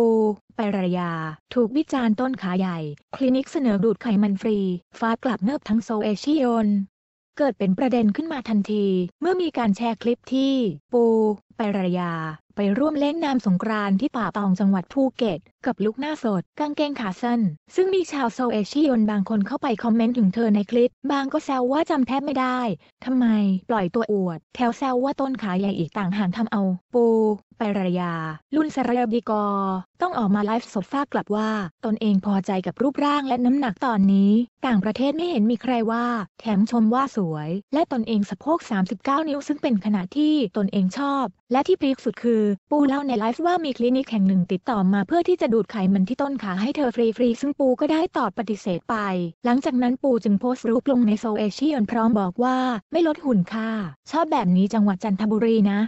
ปูปรยา ถูกวิจารณ์ต้นขาใหญ่ คลินิกเสนอดูดไขมันฟรี ฟ้ากลับเนิบทั้งโซเอชิยน เกิดเป็นประเด็นขึ้นมาทันที เมื่อมีการแชร์คลิปที่ปูไปรยาไปร่วมเล่นน้ำสงกรานที่ป่าตองจังหวัดภูเก็ต กับลูกหน้าสดกางเกงขาสั้นซึ่งมีชาวโซเอชียนบางคนเข้าไปคอมเมนต์ถึงเธอในคลิป บางก็แซวว่าจำแทบไม่ได้ทำไม ปล่อยตัวอวด แถวแซวว่าต้นขาใหญ่อีกต่างหากทำเอา ปู ไปรยาลุนสระดีกอต้องออกมาไลฟ์สดฟากกลับว่า ตนเองพอใจกับรูปร่างและน้ำหนักตอนนี้ ต่างประเทศไม่เห็นมีใครว่า แถมชมว่าสวย และตนเองสะโพก39 นิ้วซึ่งเป็นขนาดที่ตนเองชอบและที่พีคสุดคือ ปูเล่าในไลฟ์ว่ามีคลินิกแห่งหนึ่งติดต่อมาเพื่อที่จะดูดไขมันที่ต้นขาให้เธอฟรีๆซึ่งปูก็ได้ตอบปฏิเสธไป หลังจากนั้นปูจึงโพสต์รูปลงในโซเชียลพร้อมบอกว่าไม่ลดหุ่นค่ะชอบแบบนี้จังหวัดจันทบุรีนะ